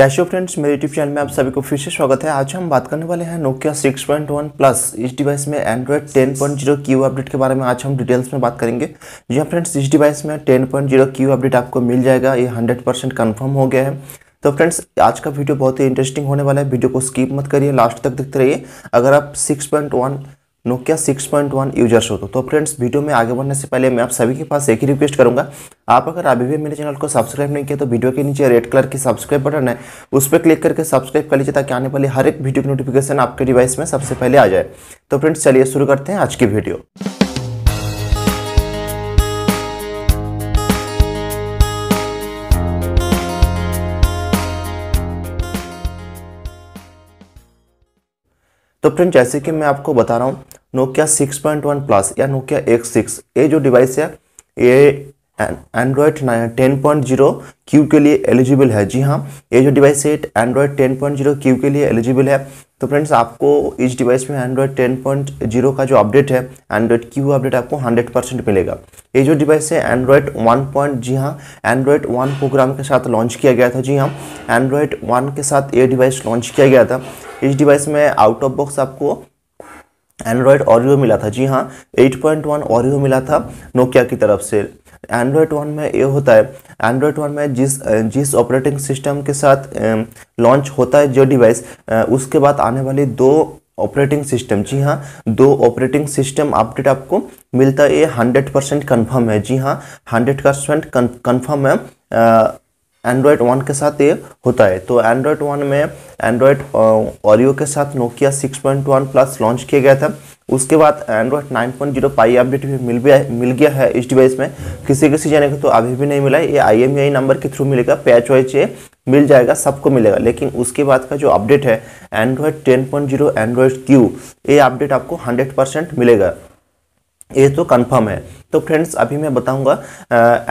cashew friends मेरे YouTube channel में आप सभी को फिर से स्वागत है आज हम बात करने वाले हैं नोकिया 6.1 पॉइंट प्लस इस डिवाइस में एंड्रॉइड 10.0 पॉइंट क्यू अपडेट के बारे में आज हम डिटेल्स में बात करेंगे जी हाँ फ्रेंड्स इस डिवाइस में 10.0 क्यू अपडेट आपको मिल जाएगा ये 100 परसेंट कन्फर्म हो गया है तो फ्रेंड्स आज का वीडियो बहुत ही इंटरेस्टिंग होने वाला है वीडियो को स्किप मत करिए लास्ट तक देखते रहिए अगर आप सिक्स नोकिया 6.1 यूजर्स हो तो, तो फ्रेंड्स वीडियो में आगे बढ़ने से पहले मैं आप सभी के पास एक ही रिक्वेस्ट करूंगा आप अगर अभी भी मेरे चैनल को सब्सक्राइब नहीं किया तो वीडियो के नीचे रेड कलर की सब्सक्राइब बटन है उस पर क्लिक करके सब्सक्राइब कर लीजिए ताकि आने वाले हर एक वीडियो की नोटिफिकेशन आपके डिवाइस में सबसे पहले आ जाए तो फ्रेंड्स चलिए शुरू करते हैं आज की वीडियो तो फ्रेंड जैसे कि मैं आपको बता रहा हूँ नोकिया 6.1 प्लस या नोकिया X6 ये जो डिवाइस है ये Android ten point zero Q के लिए एलिजिबल है जी हाँ ये जो डिवाइस है Android ten point zero Q के लिए एलिजिबल है तो फ्रेंड्स आपको इस डिवाइस में एंड्रॉयड टेन पॉइंट जीरो का जो अपडेट है एंड्रॉयड क्यू अपडेट आपको हंड्रेड परसेंट मिलेगा ये जो डिवाइस है एंड्रॉयड वन पॉइंट जी हाँ एंड्रॉयड वन प्रोग्राम के साथ लॉन्च किया गया था जी हाँ एंड्रॉयड वन के साथ ये डिवाइस लॉन्च किया गया था इस डिवाइस में आउट ऑफ बॉक्स आपको एंड्रॉयड ऑरियो मिला था जी हाँ 8.1 ऑरियो मिला था नोकिया की तरफ से एंड्रॉयड वन में ये होता है एंड्रॉयड वन में जिस जिस ऑपरेटिंग सिस्टम के साथ लॉन्च होता है जो डिवाइस उसके बाद आने वाली दो ऑपरेटिंग सिस्टम जी हाँ दो ऑपरेटिंग सिस्टम अपडेट आपको मिलता है ये हंड्रेड परसेंट कन्फर्म है जी हाँ हंड्रेड परसेंट कन्फर्म है एंड्रॉयड वन के साथ ये होता है तो एंड्रॉयड वन में एंड्रॉयड ऑरियो के साथ नोकिया 6.1 प्लस लॉन्च किया गया था उसके बाद Android 9.0 point zero pie update भी मिल भी मिल गया है इस डिवाइस में किसी किसी जने का तो अभी भी नहीं मिला है ये आई नंबर के थ्रू मिलेगा पैच वाइज ये मिल जाएगा सबको मिलेगा लेकिन उसके बाद का जो अपडेट है Android ten point zero Android Q ये अपडेट आपको हंड्रेड परसेंट मिलेगा ये तो कंफर्म है तो फ्रेंड्स अभी मैं बताऊंगा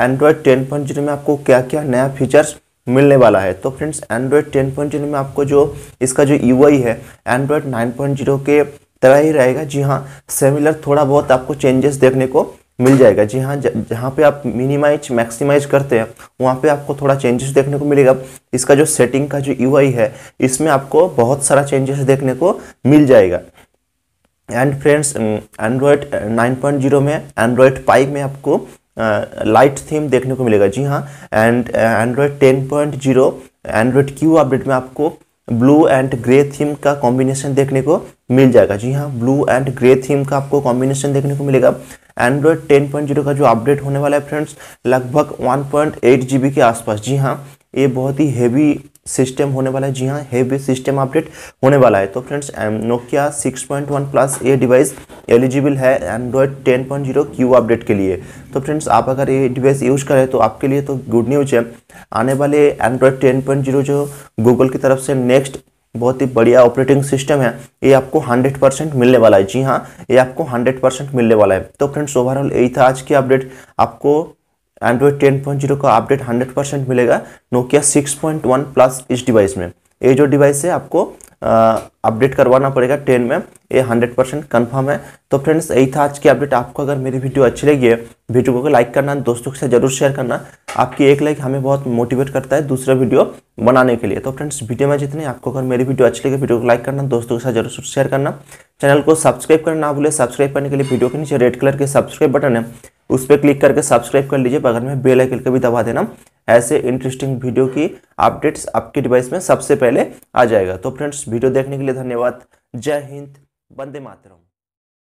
एंड्रॉयड टेन पॉइंट जीरो में आपको क्या क्या नया फीचर्स मिलने वाला है तो friends Android ten point zero में आपको जो इसका जो यू e है एंड्रॉयड नाइन पॉइंट जीरो के तरह ही रहेगा जी हाँ सेमिलर थोड़ा बहुत आपको चेंजेस देखने को मिल जाएगा जी हाँ जहाँ पे आप मिनिमाइज मैक्सिमाइज करते हैं वहाँ पे आपको थोड़ा चेंजेस देखने को मिलेगा इसका जो सेटिंग का जो यू e है इसमें आपको बहुत सारा चेंजेस देखने को मिल जाएगा एंड फ्रेंड्स एंड्रॉयड 9.0 में एंड्रॉयड फाइव में आपको लाइट uh, थीम देखने को मिलेगा जी हाँ and Android 10.0 Android Q update में आपको ब्लू एंड ग्रे थीम का कॉम्बिनेशन देखने को मिल जाएगा जी हाँ ब्लू एंड ग्रे थीम का आपको कॉम्बिनेशन देखने को मिलेगा एंड्रॉयड 10.0 का जो अपडेट होने वाला है फ्रेंड्स लगभग 1.8 जीबी के आसपास जी हाँ ये बहुत ही हैवी सिस्टम होने वाला है जी हाँ हैवी सिस्टम अपडेट होने वाला है तो फ्रेंड्स नोकिया 6.1 प्लस ये डिवाइस एलिजिबल है एंड्रॉयड 10.0 क्यू अपडेट के लिए तो फ्रेंड्स आप अगर ये डिवाइस यूज़ करें तो आपके लिए तो गुड न्यूज है आने वाले एंड्रॉयड 10.0 जो गूगल की तरफ से नेक्स्ट बहुत ही बढ़िया ऑपरेटिंग सिस्टम है ये आपको 100 परसेंट मिलने वाला है जी हाँ ये आपको 100 परसेंट मिलने वाला है तो फ्रेंड्स ओवरऑल यही था आज की अपडेट आपको एंड्रॉयड टेन पॉइंट जीरो का अपडेट हंड्रेड परसेंट मिलेगा Nokia six point one plus इस डिवाइस में ये जो डिवाइस है आपको अपडेट करवाना पड़ेगा टेन में ये हंड्रेड परसेंट कन्फर्म है तो फ्रेंड्स यही था आज की अपडेट आपको अगर मेरी वीडियो अच्छी लगी है वीडियो को लाइक करना दोस्तों के साथ जरूर शेयर करना आपकी एक लाइक हमें बहुत मोटिवेट करता है दूसरा वीडियो बनाने के लिए तो फ्रेंड्स वीडियो में जितने आपको अगर मेरी वीडियो अच्छी लगी वीडियो को लाइक करना दोस्तों के साथ जरूर शेयर करना चैनल को सब्सक्राइब करना ना भूलें सब्सक्राइब करने के लिए वीडियो के नीचे रेड कलर के सब्सक्राइब बटन है उस पर क्लिक करके सब्सक्राइब कर लीजिए बगल में बेल आइकन का भी दबा देना ऐसे इंटरेस्टिंग वीडियो की अपडेट्स आपके डिवाइस में सबसे पहले आ जाएगा तो फ्रेंड्स वीडियो देखने के लिए धन्यवाद जय हिंद वंदे मातरम